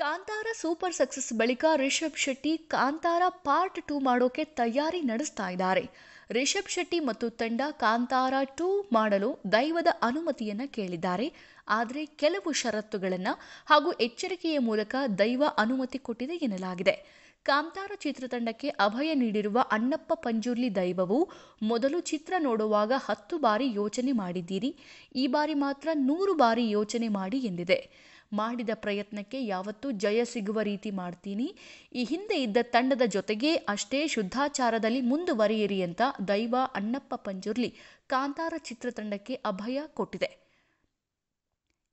Kantara super success ಬಳಿಕ Rishab Shetty Kantara part two ಮಾಡೋಕೆ ತಯಾರಿ ನಡೆಸ್ತಾ ಇದ್ದಾರೆ ರಿಷಬ್ ಶೆಟ್ಟಿ ಮತ್ತು ತಂಡ ಕಾಂತಾರ ಟೂ ಮಾಡಲು ದೈವದ ಅನುಮತಿಯನ್ನು ಕೇಳಿದ್ದಾರೆ ಆದರೆ ಕೆಲವು ಷರತ್ತುಗಳನ್ನ ಹಾಗೂ ಎಚ್ಚರಿಕೆಯ ಮೂಲಕ ದೈವ ಅನುಮತಿ ಕೊಟ್ಟಿದೆ ಎನ್ನಲಾಗಿದೆ ಕಾಂತಾರ ಚಿತ್ರತಂಡಕ್ಕೆ ಅಭಯ ನೀಡಿರುವ ಅಣ್ಣಪ್ಪ ಪಂಜುರ್ಲಿ ದೈವವು ಮೊದಲು ಚಿತ್ರ ನೋಡುವಾಗ ಹತ್ತು ಬಾರಿ ಯೋಚನೆ ಮಾಡಿದ್ದೀರಿ ಈ ಬಾರಿ ಮಾತ್ರ ನೂರು ಬಾರಿ ಯೋಚನೆ ಮಾಡಿ ಎಂದಿದೆ ಮಾಡಿದ ಪ್ರಯತ್ನಕ್ಕೆ ಯಾವತ್ತೂ ಜಯ ಸಿಗುವ ರೀತಿ ಮಾಡ್ತೀನಿ ಈ ಹಿಂದೆ ಇದ್ದ ತಂಡದ ಜೊತೆಗೆ ಅಷ್ಟೇ ಶುದ್ಧಾಚಾರದಲ್ಲಿ ಮುಂದುವರಿಯಿರಿ ಅಂತ ದೈವ ಅಣ್ಣಪ್ಪ ಪಂಜುರ್ಲಿ ಕಾಂತಾರ ಚಿತ್ರತಂಡಕ್ಕೆ ಅಭಯ ಕೊಟ್ಟಿದೆ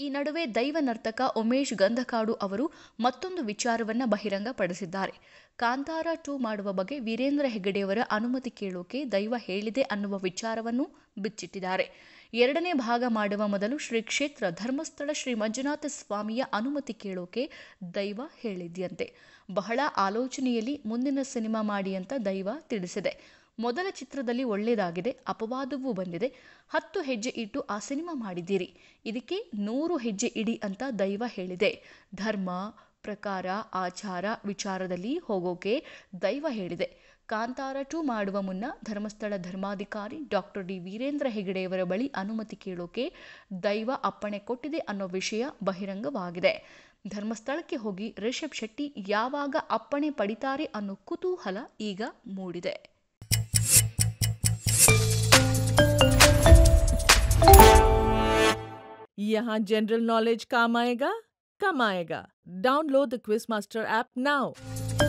ಈ ನಡುವೆ ದೈವ ನರ್ತಕ ಉಮೇಶ್ ಗಂಧಕಾಡು ಅವರು ಮತ್ತೊಂದು ವಿಚಾರವನ್ನು ಬಹಿರಂಗಪಡಿಸಿದ್ದಾರೆ ಕಾಂತಾರ ಟೂ ಮಾಡುವ ಬಗ್ಗೆ ವೀರೇಂದ್ರ ಹೆಗಡೆಯವರ ಅನುಮತಿ ಕೇಳೋಕೆ ದೈವ ಹೇಳಿದೆ ಅನ್ನುವ ವಿಚಾರವನ್ನು ಬಿಚ್ಚಿಟ್ಟಿದ್ದಾರೆ ಎರಡನೇ ಭಾಗ ಮಾಡುವ ಮೊದಲು ಶ್ರೀ ಕ್ಷೇತ್ರ ಧರ್ಮಸ್ಥಳ ಶ್ರೀ ಮಂಜುನಾಥ ಸ್ವಾಮಿಯ ಅನುಮತಿ ಕೇಳೋಕೆ ದೈವ ಹೇಳಿದ್ಯಂತೆ ಬಹಳ ಆಲೋಚನೆಯಲ್ಲಿ ಮುಂದಿನ ಸಿನಿಮಾ ಮಾಡಿ ಅಂತ ದೈವ ತಿಳಿಸಿದೆ ಮೊದಲ ಚಿತ್ರದಲ್ಲಿ ಒಳ್ಳೆಯದಾಗಿದೆ ಅಪವಾದವೂ ಬಂದಿದೆ ಹತ್ತು ಹೆಜ್ಜೆ ಇಟ್ಟು ಆ ಸಿನಿಮಾ ಮಾಡಿದ್ದೀರಿ ಇದಕ್ಕೆ ನೂರು ಹೆಜ್ಜೆ ಇಡಿ ಅಂತ ದೈವ ಹೇಳಿದೆ ಧರ್ಮ ಪ್ರಕಾರ ಆಚಾರ ವಿಚಾರದಲ್ಲಿ ಹೋಗೋಕೆ ದೈವ ಹೇಳಿದೆ ಕಾಂತಾರ ಟು ಮಾಡುವ ಮುನ್ನ ಧರ್ಮಸ್ಥಳ ಧರ್ಮಾಧಿಕಾರಿ ಡಾಕ್ಟರ್ ಡಿ ವೀರೇಂದ್ರ ಹೆಗಡೆಯವರ ಬಳಿ ಅನುಮತಿ ಕೇಳೋಕೆ ದೈವ ಅಪ್ಪಣೆ ಕೊಟ್ಟಿದೆ ಅನ್ನೋ ವಿಷಯ ಬಹಿರಂಗವಾಗಿದೆ ಧರ್ಮಸ್ಥಳಕ್ಕೆ ಹೋಗಿ ರಿಷಬ್ ಶೆಟ್ಟಿ ಯಾವಾಗ ಅಪ್ಪಣೆ ಪಡಿತಾರೆ ಅನ್ನೋ ಕುತೂಹಲ ಈಗ ಮೂಡಿದೆ यहाँ ಜನರಲ್ नॉलेज काम कम आएगा download the quiz master app now